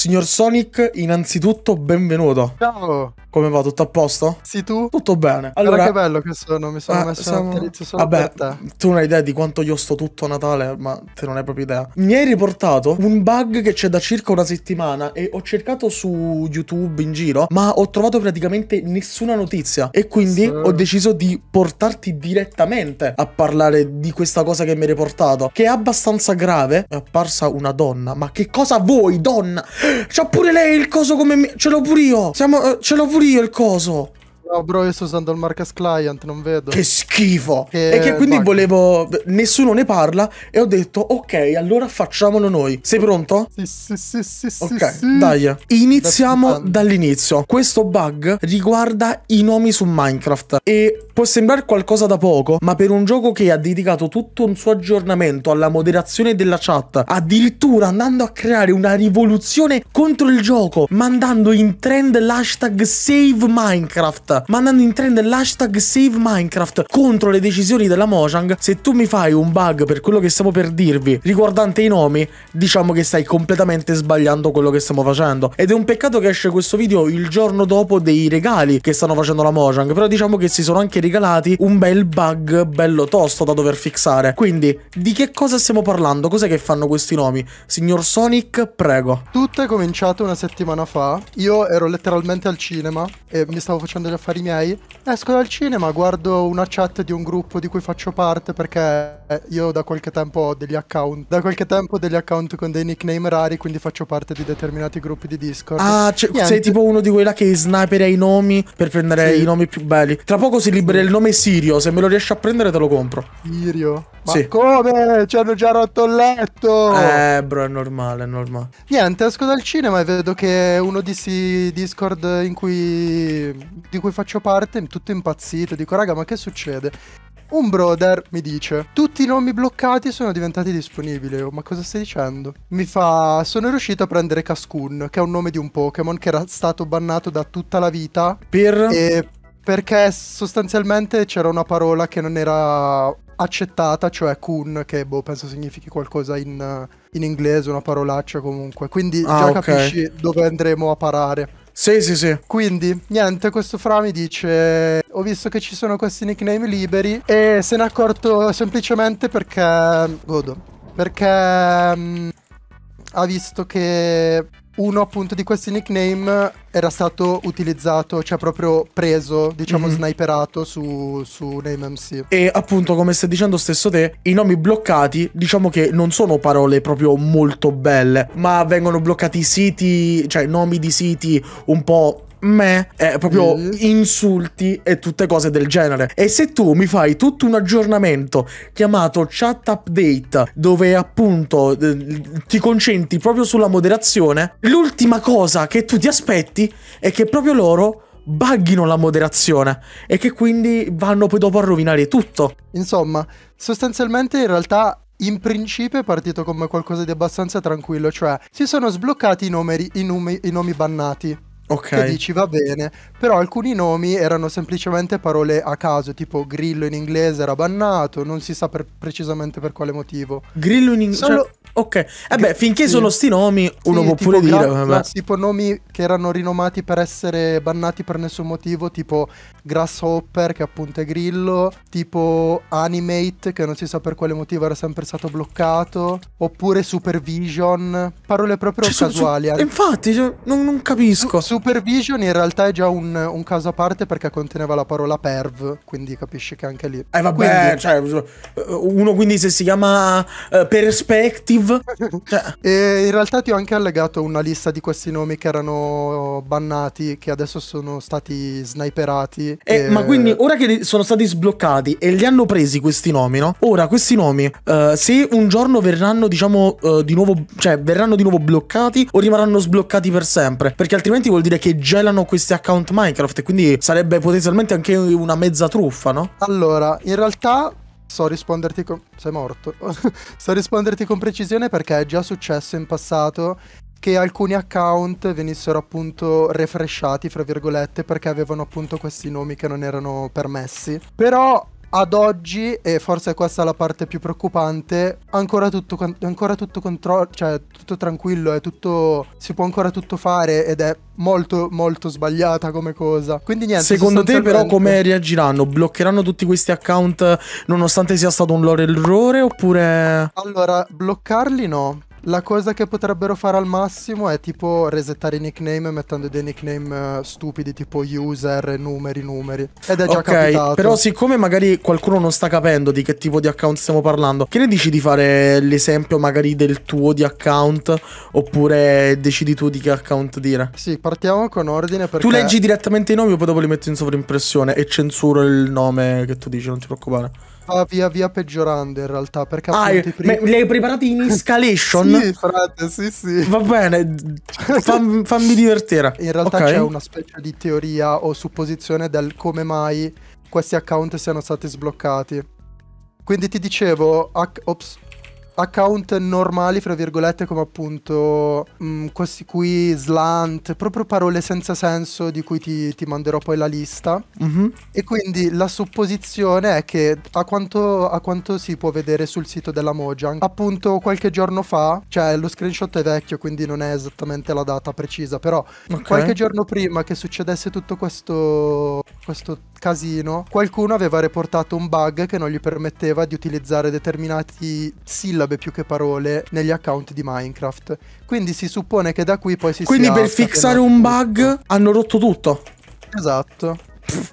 Signor Sonic, innanzitutto benvenuto. Ciao. Come va? Tutto a posto? Sì, tu? Tutto bene. Allora, Guarda che bello che sono, mi sono eh, messo siamo... l'attrezzo solo Vabbè, tu non hai idea di quanto io sto tutto a Natale, ma te non hai proprio idea. Mi hai riportato un bug che c'è da circa una settimana e ho cercato su YouTube in giro, ma ho trovato praticamente nessuna notizia e quindi sì. ho deciso di portarti direttamente a parlare di questa cosa che mi hai riportato, che è abbastanza grave. È apparsa una donna, ma che cosa vuoi, donna? C'ho pure lei il coso come me. Ce l'ho pure io. Siamo, uh, ce l'ho pure io il coso. No, bro, io sto usando il Marcus Client, non vedo. Che schifo! Che... E che quindi Bug. volevo. Nessuno ne parla. E ho detto, ok, allora facciamolo noi. Sei pronto? Sì, sì, sì, sì. Ok, sì. dai. Iniziamo dall'inizio. Questo bug riguarda i nomi su Minecraft. E può sembrare qualcosa da poco, ma per un gioco che ha dedicato tutto un suo aggiornamento alla moderazione della chat, addirittura andando a creare una rivoluzione contro il gioco, mandando in trend l'hashtag Save Minecraft mandando in trend l'hashtag Save Minecraft contro le decisioni della Mojang, se tu mi fai un bug per quello che stiamo per dirvi riguardante i nomi, diciamo che stai completamente sbagliando quello che stiamo facendo. Ed è un peccato che esce questo video il giorno dopo dei regali che stanno facendo la Mojang, però diciamo che si sono anche regalati un bel bug bello tosto da dover fixare. Quindi, di che cosa stiamo parlando? Cos'è che fanno questi nomi? Signor Sonic, prego. Tutto è cominciato una settimana fa. Io ero letteralmente al cinema e mi stavo facendo gli affari affari miei, esco dal cinema, guardo una chat di un gruppo di cui faccio parte perché io da qualche tempo ho degli account, da qualche tempo ho degli account con dei nickname rari, quindi faccio parte di determinati gruppi di Discord. Ah, cioè, sei tipo uno di quella che snipera i nomi per prendere sì. i nomi più belli. Tra poco si libera il nome Sirio, se me lo riesci a prendere te lo compro. Sirio? Ma sì. come? Ci hanno già rotto il letto! Eh, bro, è normale, è normale. Niente, esco dal cinema e vedo che uno di questi Discord in cui, di cui faccio faccio parte, tutto impazzito, dico raga ma che succede? Un brother mi dice, tutti i nomi bloccati sono diventati disponibili, Io, ma cosa stai dicendo? Mi fa, sono riuscito a prendere Cascoon, che è un nome di un Pokémon che era stato bannato da tutta la vita. Per... E perché sostanzialmente c'era una parola che non era accettata, cioè kun, che boh, penso significhi qualcosa in, in inglese, una parolaccia comunque. Quindi ah, già okay. capisci dove andremo a parare. Sì, sì, sì. Quindi, niente, questo fra mi dice: Ho visto che ci sono questi nickname liberi e se n'è accorto semplicemente perché. Godo. Perché. Mh, mm, ha visto che uno appunto di questi nickname era stato utilizzato, cioè proprio preso, diciamo mm-hmm. sniperato su, su MC. E appunto, come stai dicendo stesso te, i nomi bloccati diciamo che non sono parole proprio molto belle, ma vengono bloccati siti, cioè nomi di siti un po' me, eh, proprio mm. insulti e tutte cose del genere. E se tu mi fai tutto un aggiornamento chiamato chat update, dove appunto eh, ti concentri proprio sulla moderazione, l'ultima cosa che tu ti aspetti è che proprio loro bugghino la moderazione e che quindi vanno poi dopo a rovinare tutto. Insomma, sostanzialmente in realtà in principio è partito come qualcosa di abbastanza tranquillo, cioè si sono sbloccati i, numeri, i, numi, i nomi bannati. Okay. Che dici va bene, però alcuni nomi erano semplicemente parole a caso, tipo grillo in inglese era bannato, non si sa per, precisamente per quale motivo. Grillo in inglese... Cioè, Solo... ok, vabbè, eh finché sì. sono sti nomi uno sì, può pure gra- dire... Vabbè. Tipo nomi che erano rinomati per essere bannati per nessun motivo, tipo Grasshopper che appunto è grillo, tipo Animate che non si sa per quale motivo era sempre stato bloccato, oppure Supervision, parole proprio cioè, casuali. Su, su, eh. infatti, cioè, non, non, capisco. Su, Supervision in realtà è già un, un, caso a parte perché conteneva la parola perv, quindi capisci che anche lì. Eh vabbè, quindi... cioè, eh, uno quindi se si chiama uh, Perspective... cioè. E in realtà ti ho anche allegato una lista di questi nomi che erano bannati, che adesso sono stati sniperati. Eh, e... Ma quindi ora che sono stati sbloccati e li hanno presi questi nomi, no? Ora questi nomi, uh, se un giorno verranno, diciamo, uh, di nuovo, cioè verranno di nuovo bloccati o rimarranno sbloccati per sempre, perché altrimenti vuol dire dire che gelano questi account Minecraft, e quindi sarebbe potenzialmente anche una mezza truffa, no? Allora, in realtà so risponderti con... sei morto. so risponderti con precisione perché è già successo in passato che alcuni account venissero appunto refreshati, fra virgolette, perché avevano appunto questi nomi che non erano permessi. Però ad oggi, e forse questa è la parte più preoccupante, ancora tutto, ancora tutto, contro- cioè, tutto tranquillo, è tutto, si può ancora tutto fare ed è molto molto sbagliata come cosa. Quindi niente. Secondo te però come reagiranno? Bloccheranno tutti questi account nonostante sia stato un loro errore oppure... Allora, bloccarli no, la cosa che potrebbero fare al massimo è tipo resettare i nickname mettendo dei nickname eh, stupidi tipo user, numeri, numeri. Ed è già okay, capitato. Però siccome magari qualcuno non sta capendo di che tipo di account stiamo parlando, che ne dici di fare l'esempio magari del tuo di account oppure decidi tu di che account dire? Sì, partiamo con ordine perché... Tu leggi direttamente i nomi poi dopo li metto in sovrimpressione e censuro il nome che tu dici, non ti preoccupare va via via peggiorando in realtà. Perché ah, eh, prima... me, li hai preparati in escalation? sì, frate, sì, sì. Va bene, Fam, fammi divertire. In realtà okay. c'è una specie di teoria o supposizione del come mai questi account siano stati sbloccati. Quindi ti dicevo, ac- ops, account normali, fra virgolette, come appunto mh, mm, questi qui, slant, proprio parole senza senso di cui ti, ti manderò poi la lista. Mm-hmm. E quindi la supposizione è che a quanto, a quanto, si può vedere sul sito della Mojang, appunto qualche giorno fa, cioè lo screenshot è vecchio, quindi non è esattamente la data precisa, però okay. qualche giorno prima che succedesse tutto questo, questo casino, qualcuno aveva reportato un bug che non gli permetteva di utilizzare determinati sillabi verb più che parole negli account di Minecraft. Quindi si suppone che da qui poi si Quindi sia... Quindi per fixare un bug tutto. hanno rotto tutto. Esatto. Pff.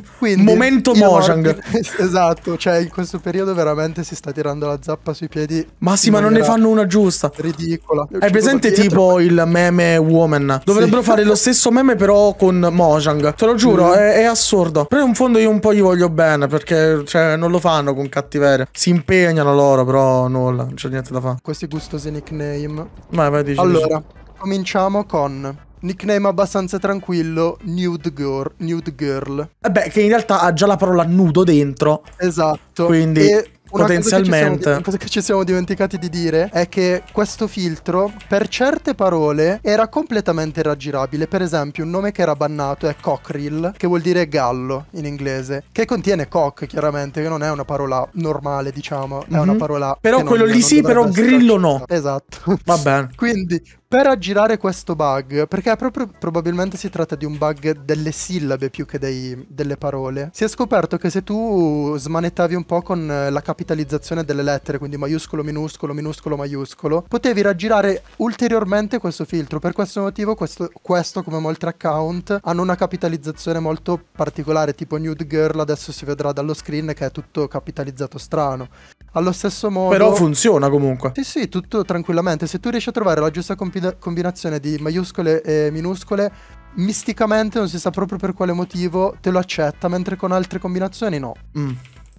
Quindi, Momento Mojang. Esatto, cioè in questo periodo veramente si sta tirando la zappa sui piedi. Massima, non ne fanno una giusta. Ridicola. È, È presente tipo il meme Woman. Dovrebbero sì. fare lo stesso meme però con Mojang. Te lo giuro, mm. è, è, assurdo. Però in fondo io un po' gli voglio bene perché cioè, non lo fanno con cattiveria. Si impegnano loro, però nulla, non c'è niente da fare. Questi gustosi nickname. Vai, vai, dici. Allora, dici. cominciamo con nickname abbastanza tranquillo, Nude Girl. Nude girl. Eh beh, che in realtà ha già la parola nudo dentro. Esatto. Quindi... E potenzialmente. Una cosa che ci siamo dimenticati di dire è che questo filtro per certe parole era completamente raggirabile. Per esempio, un nome che era bannato è Cockrill, che vuol dire gallo in inglese, che contiene cock, chiaramente, che non è una parola normale, diciamo, è mm-hmm. una mhm. parola Però quello non, lì non sì, però grillo no. Esatto. Va bene. Quindi per aggirare questo bug, perché proprio, probabilmente si tratta di un bug delle sillabe più che dei, delle parole, si è scoperto che se tu smanettavi un po' con eh, la capitalizzazione delle lettere, quindi maiuscolo, minuscolo, minuscolo, maiuscolo, potevi raggirare ulteriormente questo filtro. Per questo motivo questo, questo come molti account, hanno una capitalizzazione molto particolare, tipo Nude Girl, adesso si vedrà dallo screen che è tutto capitalizzato strano. Allo stesso modo... Però funziona comunque. Sì, sì, tutto tranquillamente. Se tu riesci a trovare la giusta compilazione combinazione di maiuscole e minuscole misticamente non si sa proprio per quale motivo te lo accetta, mentre con altre combinazioni no. Mm.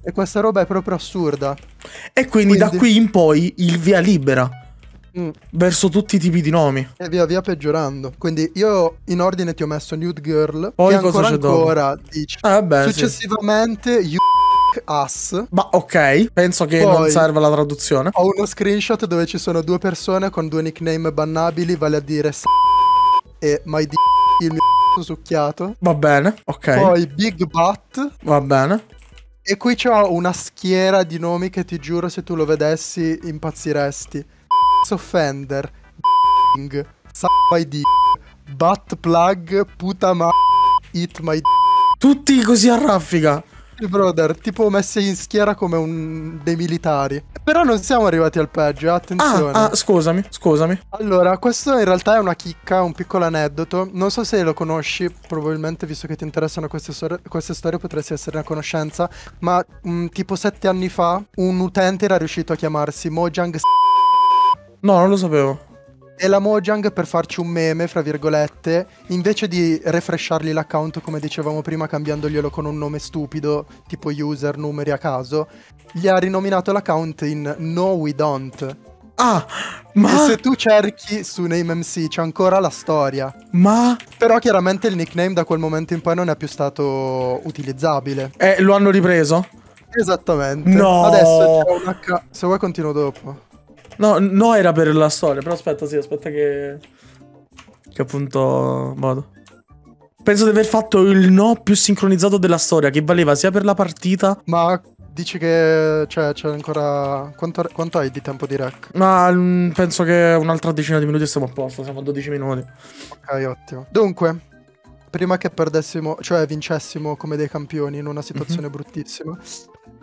E questa roba è proprio assurda. E quindi, quindi... da qui in poi il via libera. Mm. Verso tutti i tipi di nomi. E via via peggiorando. Quindi io in ordine ti ho messo Nude Girl. Poi che cosa ancora, c'è ancora dopo? dici. Ah, beh, successivamente sì. you fuck us. Ma ok, penso che Poi, non serva la traduzione. Ho uno screenshot dove ci sono due persone con due nickname bannabili, vale a dire s*** e my d*** il mio succhiato. Va bene, ok. Poi Big Butt. Va bene. E qui c'ho una schiera di nomi che ti giuro se tu lo vedessi impazziresti. Offender, Ding, my dick, butt plug, puta ma, eat my dick. Tutti così a raffica tutti, brother. Tipo messi in schiera come un... dei militari. Però non siamo arrivati al peggio, eh, attenzione. Ah, ah, scusami, scusami. Allora, questo in realtà è una chicca, un piccolo aneddoto. Non so se lo conosci, probabilmente visto che ti interessano queste, stor- queste storie potresti essere a conoscenza. Ma mh, mm, tipo sette anni fa un utente era riuscito a chiamarsi Mojang. No, non lo sapevo e la Mojang per farci un meme, fra virgolette, invece di refreshargli l'account come dicevamo prima cambiandoglielo con un nome stupido, tipo user, numeri a caso, gli ha rinominato l'account in No We Don't. Ah, ma... E se tu cerchi su NameMC c'è ancora la storia. Ma... Però chiaramente il nickname da quel momento in poi non è più stato utilizzabile. Eh, lo hanno ripreso? Esattamente. No. Adesso c'è un H... Se vuoi continuo dopo. No, no era per la storia, però aspetta, sì, aspetta che... Che appunto... Vado. Penso di aver fatto il no più sincronizzato della storia, che valeva sia per la partita... Ma dici che cioè, c'è cioè, ancora... Quanto, quanto, hai di tempo di rec? Ma mm, penso che un'altra decina di minuti siamo a posto, siamo a 12 minuti. Ok, ottimo. Dunque, prima che perdessimo, cioè vincessimo come dei campioni in una situazione mm -hmm. bruttissima,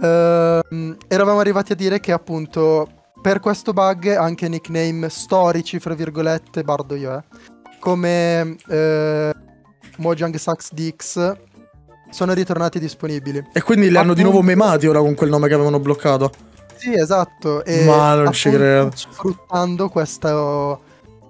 ehm, eravamo arrivati a dire che appunto per questo bug anche nickname storici, fra virgolette, bardo io, eh, come eh, Mojang Sucks DX, sono ritornati disponibili. E quindi li hanno di nuovo memati ora con quel nome che avevano bloccato. Sì, esatto. E Ma non ci credo. Sfruttando questo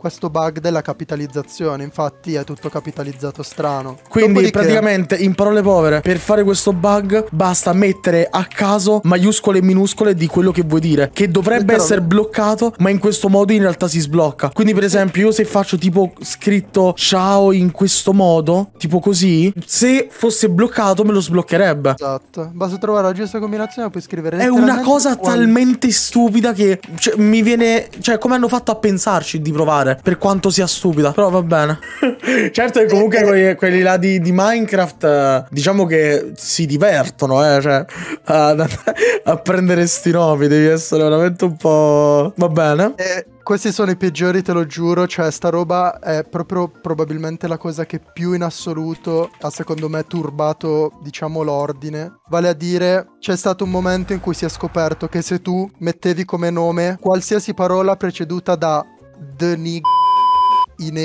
questo bug della capitalizzazione, infatti è tutto capitalizzato strano. Quindi Dopodiché... praticamente in parole povere, per fare questo bug basta mettere a caso maiuscole e minuscole di quello che vuoi dire, che dovrebbe essere bloccato, ma in questo modo in realtà si sblocca. Quindi per esempio io se faccio tipo scritto ciao in questo modo, tipo così, se fosse bloccato me lo sbloccherebbe. Esatto, basta trovare la giusta combinazione e puoi scrivere. È una cosa talmente stupida che cioè, mi viene... Cioè come hanno fatto a pensarci di provare? male. Per quanto sia stupida, però va bene. certo che comunque quelli, quelli là di, di, Minecraft, eh, diciamo che si divertono, eh, cioè, a, a prendere sti nomi, devi essere veramente un po'... Va bene. Eh, questi sono i peggiori, te lo giuro. Cioè, sta roba è proprio probabilmente la cosa che più in assoluto ha, secondo me, turbato, diciamo, l'ordine. Vale a dire, c'è stato un momento in cui si è scoperto che se tu mettevi come nome qualsiasi parola preceduta da the nigga in a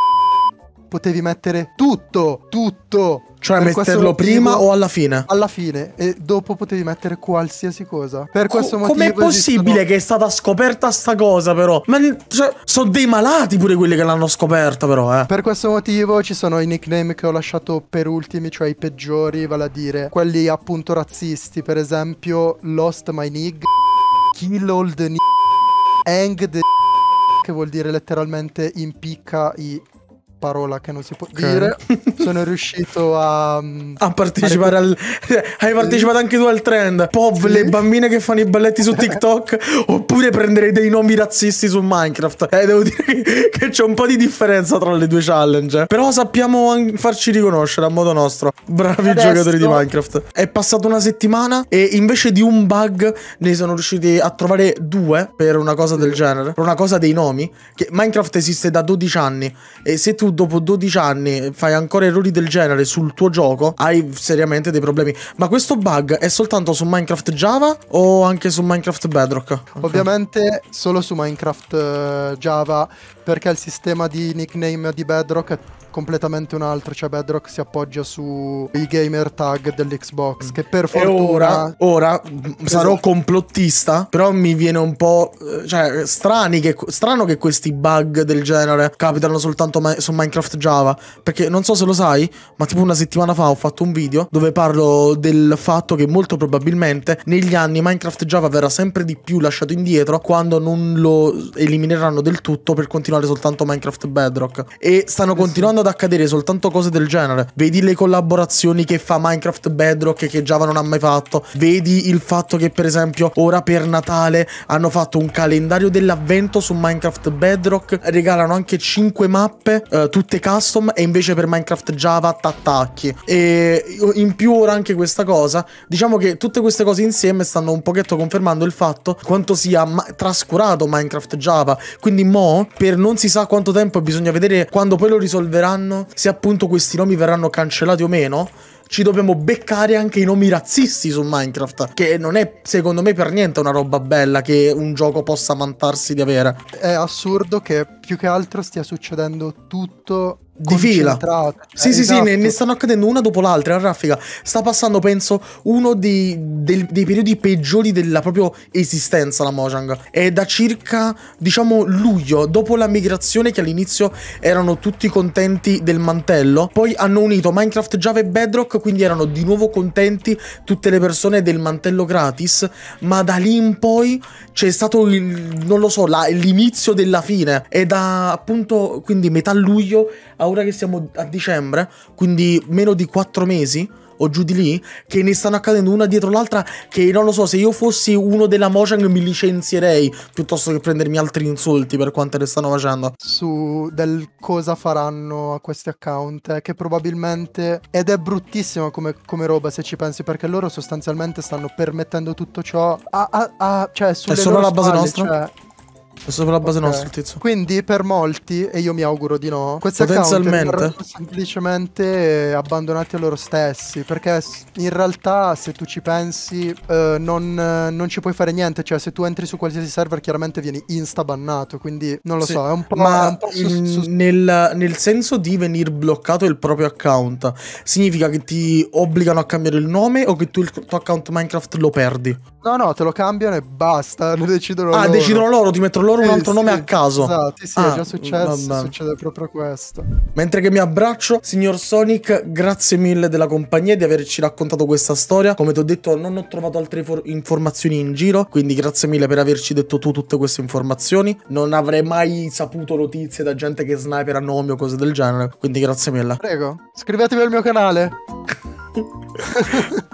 potevi mettere tutto, tutto. Cioè per metterlo prima motivo, o alla fine? Alla fine e dopo potevi mettere qualsiasi cosa. Per questo Co- motivo Com'è possibile esistono... che è stata scoperta sta cosa però? Ma cioè, sono dei malati pure quelli che l'hanno scoperta però, eh. Per questo motivo ci sono i nickname che ho lasciato per ultimi, cioè i peggiori, vale a dire quelli appunto razzisti, per esempio Lost My Nig, Kill All The Nig, Hang The che vuol dire letteralmente impicca i parola che non si può okay. dire, sono riuscito a... Mm, a partecipare a... al... Hai partecipato anche tu al trend. Pov, sì. le bambine che fanno i balletti su TikTok, oppure prendere dei nomi razzisti su Minecraft. Eh, devo dire che, che c'è un po' di differenza tra le due challenge. Però sappiamo farci riconoscere a modo nostro. Bravi Adesso... giocatori di Minecraft. È passata una settimana e invece di un bug ne sono riusciti a trovare due per una cosa del genere, per una cosa dei nomi. Che Minecraft esiste da 12 anni e se tu tu dopo 12 anni fai ancora errori del genere sul tuo gioco, hai seriamente dei problemi. Ma questo bug è soltanto su Minecraft Java o anche su Minecraft Bedrock? Okay. Ovviamente solo su Minecraft eh, Java perché il sistema di nickname di Bedrock è completamente un altro, cioè Bedrock si appoggia su i gamer tag dell'Xbox che per fortuna... E ora, ora mm, sarò esatto. complottista, però mi viene un po'... Eh, cioè strani che, strano che questi bug del genere capitano soltanto ma- su Minecraft Java, perché non so se lo sai, ma tipo una settimana fa ho fatto un video dove parlo del fatto che molto probabilmente negli anni Minecraft Java verrà sempre di più lasciato indietro quando non lo elimineranno del tutto per continuare continuare soltanto Minecraft Bedrock e stanno continuando ad accadere soltanto cose del genere. Vedi le collaborazioni che fa Minecraft Bedrock che Java non ha mai fatto, vedi il fatto che per esempio ora per Natale hanno fatto un calendario dell'avvento su Minecraft Bedrock, regalano anche 5 mappe, eh, tutte custom e invece per Minecraft Java t'attacchi. E in più ora anche questa cosa, diciamo che tutte queste cose insieme stanno un pochetto confermando il fatto quanto sia trascurato Minecraft Java, quindi mo per noi non si sa quanto tempo, bisogna vedere quando poi lo risolveranno, se appunto questi nomi verranno cancellati o meno ci dobbiamo beccare anche i nomi razzisti su Minecraft, che non è secondo me per niente una roba bella che un gioco possa vantarsi di avere. È assurdo che più che altro stia succedendo tutto di fila. Cioè, sì, esatto. sì, ne, ne, esatto. stanno accadendo una dopo l'altra. La eh, raffica sta passando, penso, uno dei, dei, dei, periodi peggiori della propria esistenza. La Mojang è da circa, diciamo, luglio, dopo la migrazione, che all'inizio erano tutti contenti del mantello. Poi hanno unito Minecraft Java e Bedrock, quindi erano di nuovo contenti tutte le persone del mantello gratis. Ma da lì in poi c'è stato il, non lo so, l'inizio della fine. E da appunto, quindi metà luglio a a ora che siamo a dicembre, quindi meno di 4 mesi o giù di lì, che ne stanno accadendo una dietro l'altra che non lo so, se io fossi uno della Mojang mi licenzierei piuttosto che prendermi altri insulti per quanto ne stanno facendo. Su del cosa faranno a questi account, eh, che probabilmente, ed è bruttissima come, come, roba se ci pensi, perché loro sostanzialmente stanno permettendo tutto ciò a, a, a cioè sulle è solo la base spalle, nostra? Cioè, è solo la base okay. nostra il tizio. Quindi per molti, e io mi auguro di no, questi account semplicemente eh, abbandonati a loro stessi. Perché in realtà se tu ci pensi eh, non, non, ci puoi fare niente. Cioè se tu entri su qualsiasi server chiaramente vieni insta bannato. Quindi non lo sì, so, è un po'... Ma un po il, nel, nel senso di venir bloccato il proprio account, significa che ti obbligano a cambiare il nome o che tu il tuo account Minecraft lo perdi? No, no, te lo cambiano e basta. Lo decidono ah, loro. Ah, decidono loro, ti mettono loro loro un altro nome a caso. Esatto, sì, ah, è già ah, successo, vabbè. succede proprio questo. Mentre che mi abbraccio, signor Sonic, grazie mille della compagnia e di averci raccontato questa storia. Come ti ho detto, non ho trovato altre informazioni in giro, quindi grazie mille per averci detto tu tutte queste informazioni. Non avrei mai saputo notizie da gente che sniper a nome o cose del genere, quindi grazie mille. Prego, iscrivetevi al mio canale.